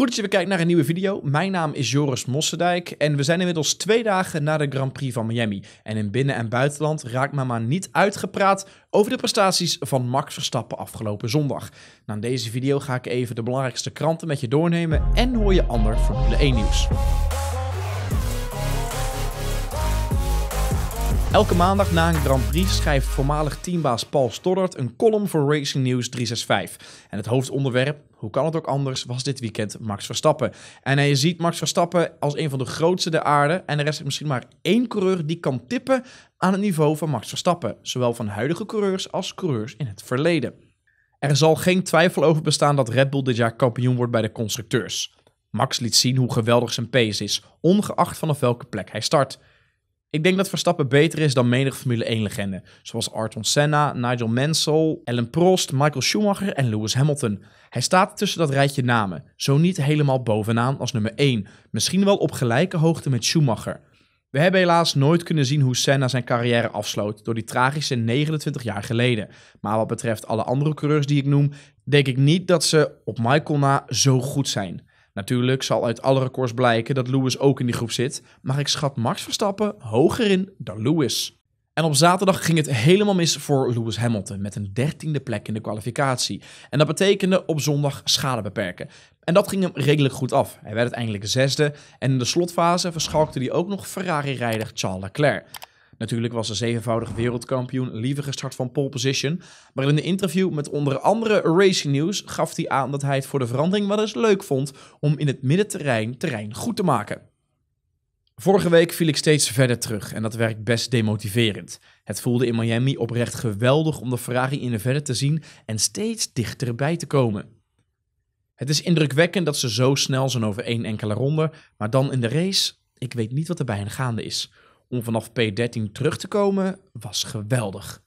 Goed dat je weer kijkt naar een nieuwe video. Mijn naam is Joris Mossendijk en we zijn inmiddels twee dagen na de Grand Prix van Miami. En in binnen- en buitenland raakt maar niet uitgepraat over de prestaties van Max Verstappen afgelopen zondag. Na nou, deze video ga ik even de belangrijkste kranten met je doornemen en hoor je ander Formule 1 nieuws. Elke maandag na een Grand Prix schrijft voormalig teambaas Paul Stoddard een column voor Racing News 365. En het hoofdonderwerp, hoe kan het ook anders, was dit weekend Max Verstappen. En hij ziet Max Verstappen als een van de grootste der aarde. En er is misschien maar één coureur die kan tippen aan het niveau van Max Verstappen. Zowel van huidige coureurs als coureurs in het verleden. Er zal geen twijfel over bestaan dat Red Bull dit jaar kampioen wordt bij de constructeurs. Max liet zien hoe geweldig zijn pace is, ongeacht vanaf welke plek hij start. Ik denk dat Verstappen beter is dan menige Formule 1-legende, zoals Arton Senna, Nigel Mansell, Ellen Prost, Michael Schumacher en Lewis Hamilton. Hij staat tussen dat rijtje namen, zo niet helemaal bovenaan als nummer 1, misschien wel op gelijke hoogte met Schumacher. We hebben helaas nooit kunnen zien hoe Senna zijn carrière afsloot door die tragische 29 jaar geleden. Maar wat betreft alle andere coureurs die ik noem, denk ik niet dat ze op Michael na zo goed zijn. Natuurlijk zal uit alle records blijken dat Lewis ook in die groep zit, maar ik schat Max Verstappen hoger in dan Lewis. En op zaterdag ging het helemaal mis voor Lewis Hamilton met een dertiende plek in de kwalificatie. En dat betekende op zondag schade beperken. En dat ging hem redelijk goed af. Hij werd uiteindelijk zesde en in de slotfase verschalkte hij ook nog Ferrari-rijder Charles Leclerc. Natuurlijk was ze zevenvoudig wereldkampioen liever gestart van pole position. Maar in een interview met onder andere Racing News gaf hij aan dat hij het voor de verandering wel eens leuk vond om in het middenterrein terrein goed te maken. Vorige week viel ik steeds verder terug en dat werkt best demotiverend. Het voelde in Miami oprecht geweldig om de Ferrari in de verder te zien en steeds dichterbij te komen. Het is indrukwekkend dat ze zo snel zijn over één enkele ronde, maar dan in de race, ik weet niet wat er bij hen gaande is om vanaf P13 terug te komen was geweldig.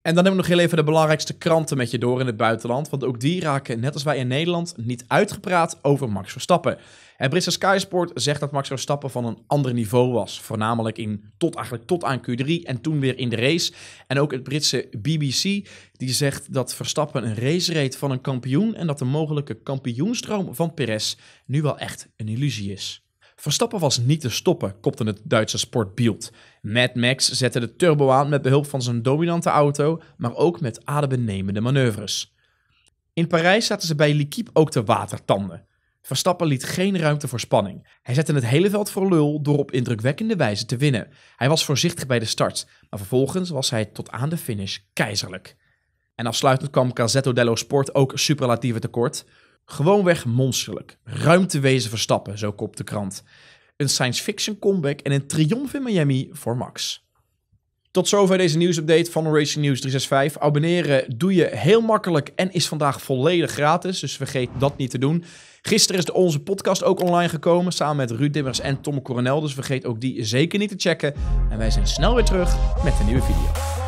En dan hebben we nog heel even de belangrijkste kranten met je door in het buitenland. Want ook die raken, net als wij in Nederland, niet uitgepraat over Max Verstappen. Het Britse Sky Sport zegt dat Max Verstappen van een ander niveau was. Voornamelijk in, tot, eigenlijk tot aan Q3 en toen weer in de race. En ook het Britse BBC die zegt dat Verstappen een race rate van een kampioen... en dat de mogelijke kampioenstroom van Perez nu wel echt een illusie is. Verstappen was niet te stoppen, kopte het Duitse sportbeeld. Mad Max zette de turbo aan met behulp van zijn dominante auto, maar ook met adembenemende manoeuvres. In Parijs zaten ze bij L'Equipe ook te watertanden. Verstappen liet geen ruimte voor spanning. Hij zette het hele veld voor lul door op indrukwekkende wijze te winnen. Hij was voorzichtig bij de start, maar vervolgens was hij tot aan de finish keizerlijk. En afsluitend kwam Casetto dello Sport ook superlatieve tekort. Gewoonweg monsterlijk. Ruimtewezen Verstappen, zo kopt de krant. Een science fiction comeback en een triomf in Miami voor Max. Tot zover deze nieuwsupdate van Racing News 365. Abonneren doe je heel makkelijk en is vandaag volledig gratis, dus vergeet dat niet te doen. Gisteren is onze podcast ook online gekomen, samen met Ruud Dimmers en Tom Coronel, dus vergeet ook die zeker niet te checken. En wij zijn snel weer terug met een nieuwe video.